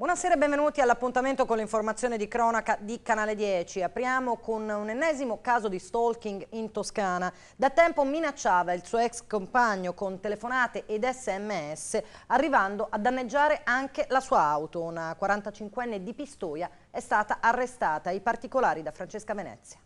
Buonasera e benvenuti all'appuntamento con l'informazione di cronaca di Canale 10. Apriamo con un ennesimo caso di stalking in Toscana. Da tempo minacciava il suo ex compagno con telefonate ed sms, arrivando a danneggiare anche la sua auto. Una 45enne di Pistoia è stata arrestata. I particolari da Francesca Venezia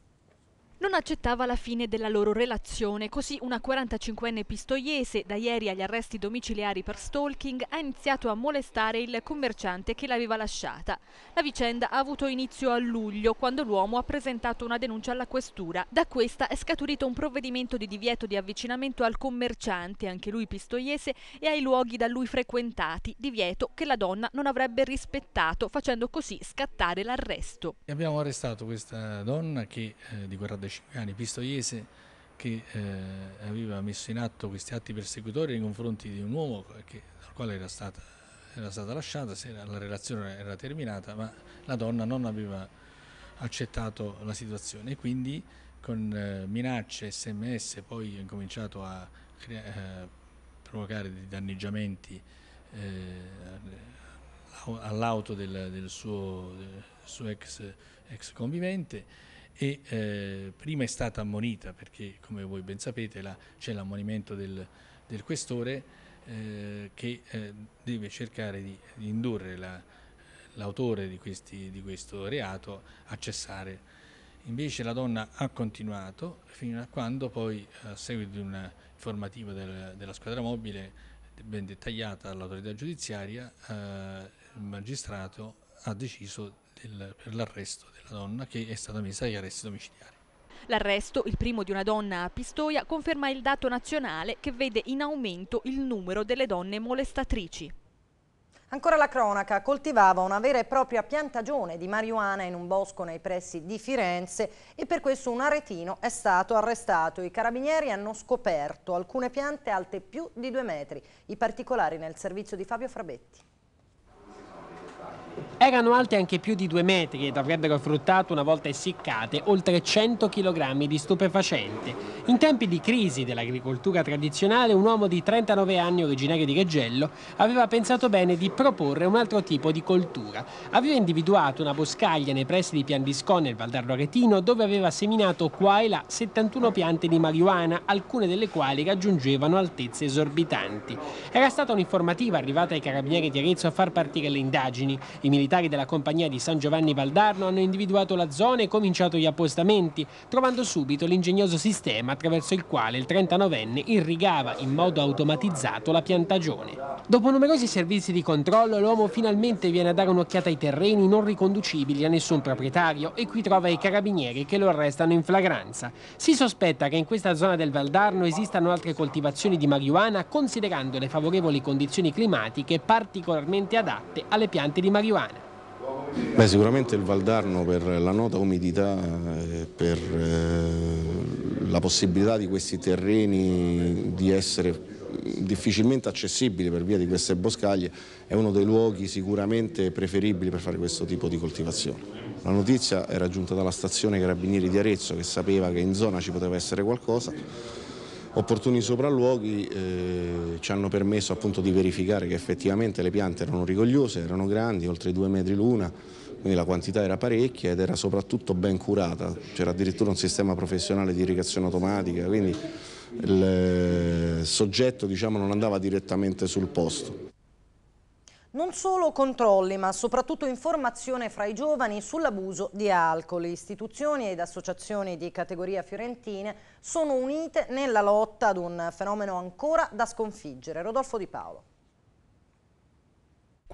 non accettava la fine della loro relazione, così una 45enne pistoiese, da ieri agli arresti domiciliari per stalking, ha iniziato a molestare il commerciante che l'aveva lasciata. La vicenda ha avuto inizio a luglio, quando l'uomo ha presentato una denuncia alla questura. Da questa è scaturito un provvedimento di divieto di avvicinamento al commerciante, anche lui pistoiese, e ai luoghi da lui frequentati, divieto che la donna non avrebbe rispettato, facendo così scattare l'arresto. Abbiamo arrestato questa donna che eh, di guerra decisiva Cicani, pistoiese, che eh, aveva messo in atto questi atti persecutori nei confronti di un uomo che, dal quale era stata, era stata lasciata, era, la relazione era terminata, ma la donna non aveva accettato la situazione e quindi con eh, minacce, sms, poi ha cominciato a eh, provocare dei danneggiamenti eh, all'auto del, del, suo, del suo ex, ex convivente e eh, prima è stata ammonita perché come voi ben sapete la, c'è l'ammonimento del, del questore eh, che eh, deve cercare di, di indurre la, l'autore di, questi, di, questo reato a cessare. Invece la donna ha continuato fino a quando poi a seguito di una informativa del, della squadra mobile ben dettagliata all'autorità giudiziaria eh, il magistrato ha deciso del, per l'arresto la donna che è stata messa agli arresti domiciliari. L'arresto, il primo di una donna a Pistoia, conferma il dato nazionale che vede in aumento il numero delle donne molestatrici. Ancora la cronaca, coltivava una vera e propria piantagione di marijuana in un bosco nei pressi di Firenze e per questo un aretino è stato arrestato. I carabinieri hanno scoperto alcune piante alte più di due metri. I particolari nel servizio di Fabio Frabetti. Erano alte anche più di due metri ed avrebbero fruttato, una volta essiccate, oltre 100 kg di stupefacente. In tempi di crisi dell'agricoltura tradizionale, un uomo di 39 anni, originario di Reggello, aveva pensato bene di proporre un altro tipo di coltura. Aveva individuato una boscaglia nei pressi di Piandiscò nel Valdardo Aretino, dove aveva seminato qua e là 71 piante di marijuana, alcune delle quali raggiungevano altezze esorbitanti. Era stata un'informativa arrivata ai carabinieri di Arezzo a far partire le indagini. I militari della compagnia di San Giovanni Valdarno hanno individuato la zona e cominciato gli appostamenti, trovando subito l'ingegnoso sistema attraverso il quale il 39enne irrigava in modo automatizzato la piantagione. Dopo numerosi servizi di controllo, l'uomo finalmente viene a dare un'occhiata ai terreni non riconducibili a nessun proprietario e qui trova i carabinieri che lo arrestano in flagranza. Si sospetta che in questa zona del Valdarno esistano altre coltivazioni di marijuana considerando le favorevoli condizioni climatiche particolarmente adatte alle piante di marijuana. Beh, sicuramente il Valdarno per la nota umidità, eh, per eh, la possibilità di questi terreni di essere difficilmente accessibili per via di queste boscaglie, è uno dei luoghi sicuramente preferibili per fare questo tipo di coltivazione. La notizia era giunta dalla stazione Carabinieri di Arezzo che sapeva che in zona ci poteva essere qualcosa Opportuni sopralluoghi eh, ci hanno permesso appunto di verificare che effettivamente le piante erano rigogliose, erano grandi, oltre i due metri l'una, quindi la quantità era parecchia ed era soprattutto ben curata, c'era addirittura un sistema professionale di irrigazione automatica, quindi il soggetto diciamo, non andava direttamente sul posto. Non solo controlli, ma soprattutto informazione fra i giovani sull'abuso di alcol. Istituzioni ed associazioni di categoria fiorentine sono unite nella lotta ad un fenomeno ancora da sconfiggere. Rodolfo Di Paolo.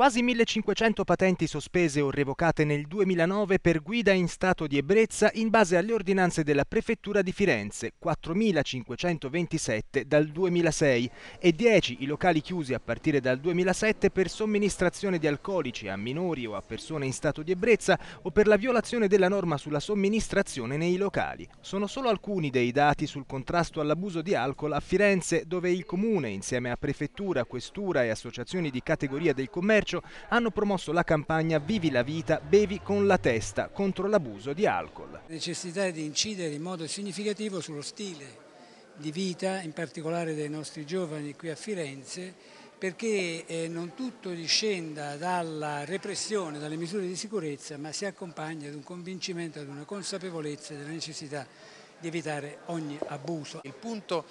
Quasi 1500 patenti sospese o revocate nel 2009 per guida in stato di ebbrezza in base alle ordinanze della Prefettura di Firenze, 4527 dal 2006 e 10 i locali chiusi a partire dal 2007 per somministrazione di alcolici a minori o a persone in stato di ebbrezza o per la violazione della norma sulla somministrazione nei locali. Sono solo alcuni dei dati sul contrasto all'abuso di alcol a Firenze dove il Comune insieme a Prefettura, Questura e associazioni di categoria del commercio Calcio hanno promosso la campagna Vivi la vita, bevi con la testa contro l'abuso di alcol. La necessità di incidere in modo significativo sullo stile di vita, in particolare dei nostri giovani qui a Firenze, perché eh, non tutto discenda dalla repressione, dalle misure di sicurezza, ma si accompagna ad un convincimento, ad una consapevolezza della necessità di evitare ogni abuso. Il punto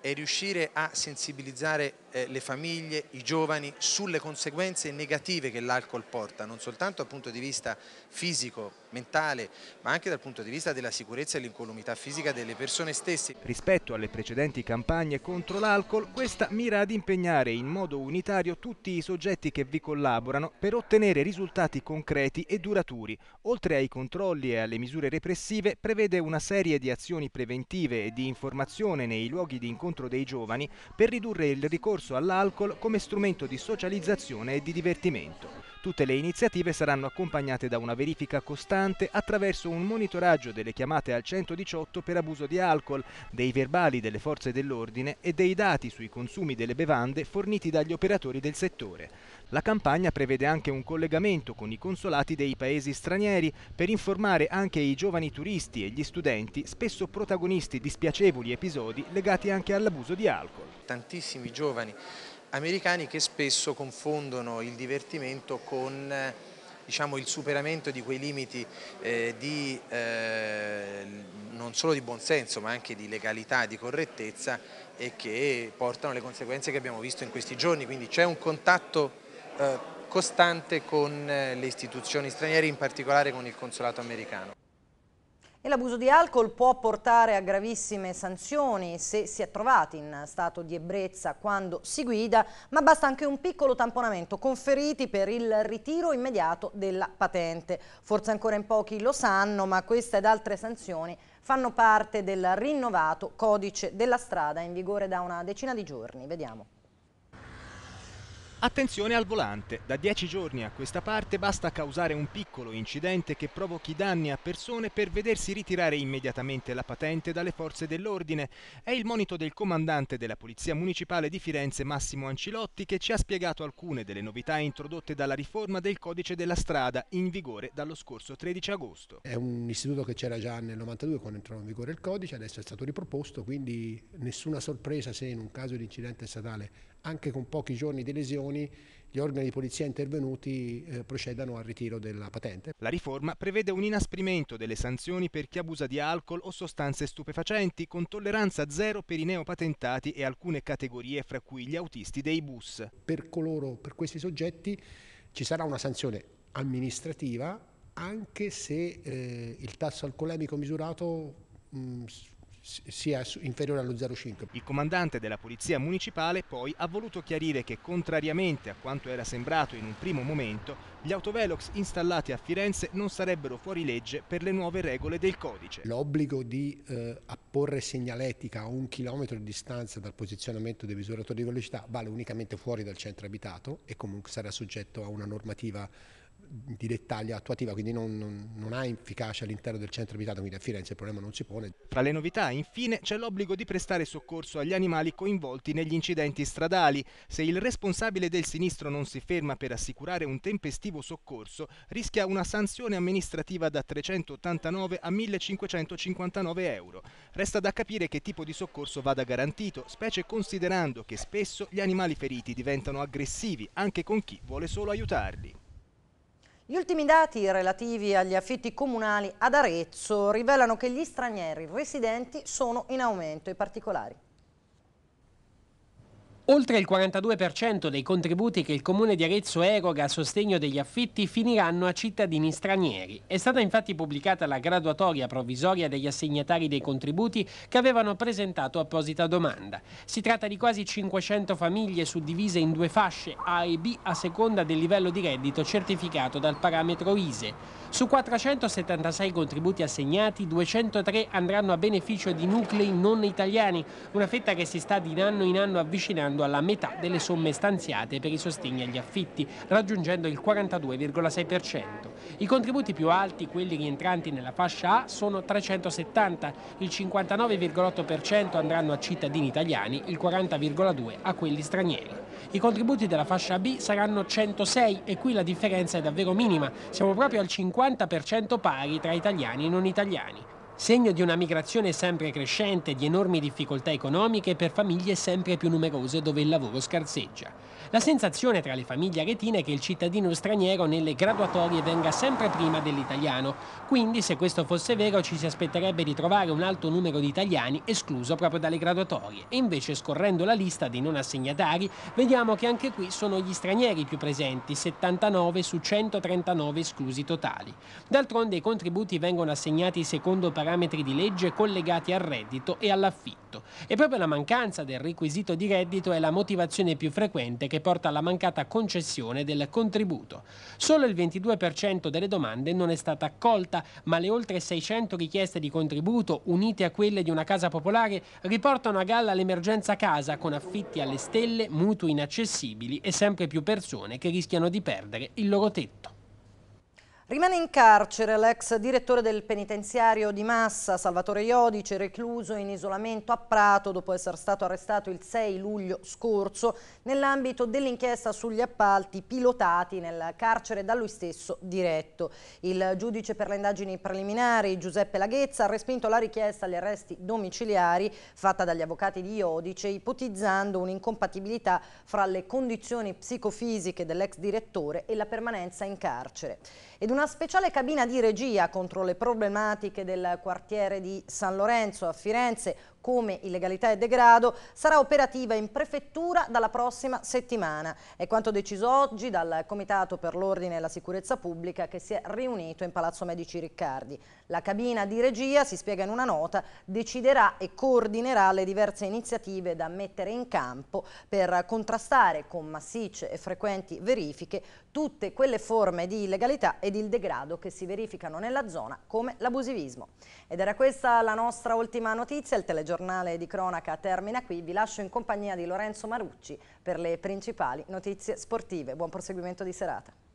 è riuscire a sensibilizzare eh, le famiglie, i giovani sulle conseguenze negative che l'alcol porta, non soltanto dal punto di vista fisico, mentale, ma anche dal punto di vista della sicurezza e dell'incolumità fisica delle persone stesse. Rispetto alle precedenti campagne contro l'alcol, questa mira ad impegnare in modo unitario tutti i soggetti che vi collaborano per ottenere risultati concreti e duraturi. Oltre ai controlli e alle misure repressive, prevede una serie di azioni preventive e di informazione nei luoghi di incontro dei giovani per ridurre il ricorso ricorso all'alcol come strumento di socializzazione e di divertimento. Tutte le iniziative saranno accompagnate da una verifica costante attraverso un monitoraggio delle chiamate al 118 per abuso di alcol, dei verbali delle forze dell'ordine e dei dati sui consumi delle bevande forniti dagli operatori del settore. La campagna prevede anche un collegamento con i consolati dei paesi stranieri per informare anche i giovani turisti e gli studenti, spesso protagonisti di spiacevoli episodi legati anche all'abuso di alcol. Tantissimi giovani americani che spesso confondono il divertimento con diciamo, il superamento di quei limiti eh, di, eh, non solo di buonsenso ma anche di legalità, di correttezza e che portano le conseguenze che abbiamo visto in questi giorni, quindi c'è un contatto eh, costante con eh, le istituzioni straniere, in particolare con il consolato americano. E l'abuso di alcol può portare a gravissime sanzioni se si è trovati in stato di ebbrezza quando si guida, ma basta anche un piccolo tamponamento conferiti per il ritiro immediato della patente. Forse ancora in pochi lo sanno, ma queste ed altre sanzioni fanno parte del rinnovato codice della strada in vigore da una decina di giorni. Vediamo. Attenzione al volante, da dieci giorni a questa parte basta causare un piccolo incidente che provochi danni a persone per vedersi ritirare immediatamente la patente dalle forze dell'ordine. È il monito del comandante della Polizia Municipale di Firenze Massimo Ancilotti che ci ha spiegato alcune delle novità introdotte dalla riforma del codice della strada in vigore dallo scorso 13 agosto. È un istituto che c'era già nel 92 quando entrò in vigore il codice, adesso è stato riproposto, quindi nessuna sorpresa se in un caso di incidente statale anche con pochi giorni di lesioni gli organi di polizia intervenuti eh, procedano al ritiro della patente. La riforma prevede un inasprimento delle sanzioni per chi abusa di alcol o sostanze stupefacenti con tolleranza zero per i neopatentati e alcune categorie fra cui gli autisti dei bus. Per coloro, per questi soggetti ci sarà una sanzione amministrativa anche se eh, il tasso alcolemico misurato mh, mm, sia inferiore allo 0,5. Il comandante della Polizia Municipale poi ha voluto chiarire che, contrariamente a quanto era sembrato in un primo momento, gli autovelox installati a Firenze non sarebbero fuori legge per le nuove regole del codice. L'obbligo di eh, apporre segnaletica a un chilometro di distanza dal posizionamento dei misuratori di velocità vale unicamente fuori dal centro abitato e comunque sarà soggetto a una normativa di dettaglio attuativa, quindi non, non, non ha efficacia all'interno del centro abitato, quindi a Firenze il problema non si pone. Fra le novità, infine, c'è l'obbligo di prestare soccorso agli animali coinvolti negli incidenti stradali. Se il responsabile del sinistro non si ferma per assicurare un tempestivo soccorso, rischia una sanzione amministrativa da 389 a 1559 euro. Resta da capire che tipo di soccorso vada garantito, specie considerando che spesso gli animali feriti diventano aggressivi, anche con chi vuole solo aiutarli. Gli ultimi dati relativi agli affitti comunali ad Arezzo rivelano che gli stranieri residenti sono in aumento. I particolari. Oltre il 42% dei contributi che il Comune di Arezzo eroga a sostegno degli affitti finiranno a cittadini stranieri. È stata infatti pubblicata la graduatoria provvisoria degli assegnatari dei contributi che avevano presentato apposita domanda. Si tratta di quasi 500 famiglie suddivise in due fasce A e B a seconda del livello di reddito certificato dal parametro ISE. Su 476 contributi assegnati, 203 andranno a beneficio di nuclei non italiani, una fetta che si sta di anno in anno avvicinando arrivando alla metà delle somme stanziate per i sostegni agli affitti, raggiungendo il 42,6%. I contributi più alti, quelli rientranti nella fascia A, sono 370, il 59,8% andranno a cittadini italiani, il 40,2% a quelli stranieri. I contributi della fascia B saranno 106 e qui la differenza è davvero minima, siamo proprio al 50% pari tra italiani e non italiani segno di una migrazione sempre crescente di enormi difficoltà economiche per famiglie sempre più numerose dove il lavoro scarseggia. La sensazione tra le famiglie aretine è che il cittadino straniero nelle graduatorie venga sempre prima dell'italiano, quindi se questo fosse vero ci si aspetterebbe di trovare un alto numero di italiani escluso proprio dalle graduatorie e invece scorrendo la lista dei non assegnatari vediamo che anche qui sono gli stranieri più presenti, 79 su 139 esclusi totali. D'altronde i contributi vengono assegnati secondo parametri parametri di legge collegati al reddito e all'affitto. E proprio la mancanza del requisito di reddito è la motivazione più frequente che porta alla mancata concessione del contributo. Solo il 22% delle domande non è stata accolta, ma le oltre 600 richieste di contributo, unite a quelle di una casa popolare, riportano a galla l'emergenza casa con affitti alle stelle, mutui inaccessibili e sempre più persone che rischiano di perdere il loro tetto. Rimane in carcere l'ex direttore del penitenziario di Massa, Salvatore Iodice, recluso in isolamento a Prato dopo essere stato arrestato il 6 luglio scorso nell'ambito dell'inchiesta sugli appalti pilotati nel carcere da lui stesso diretto. Il giudice per le indagini preliminari Giuseppe Laghezza ha respinto la richiesta agli arresti domiciliari fatta dagli avvocati di Iodice ipotizzando un'incompatibilità fra le condizioni psicofisiche dell'ex direttore e la permanenza in carcere. Ed una speciale cabina di regia contro le problematiche del quartiere di San Lorenzo a Firenze come illegalità e degrado sarà operativa in prefettura dalla prossima settimana. È quanto deciso oggi dal Comitato per l'Ordine e la Sicurezza Pubblica che si è riunito in Palazzo Medici Riccardi. La cabina di regia, si spiega in una nota, deciderà e coordinerà le diverse iniziative da mettere in campo per contrastare con massicce e frequenti verifiche tutte quelle forme di illegalità ed il degrado che si verificano nella zona come l'abusivismo. Ed era questa la nostra ultima notizia, il telegiornale giornale di cronaca termina qui. Vi lascio in compagnia di Lorenzo Marucci per le principali notizie sportive. Buon proseguimento di serata.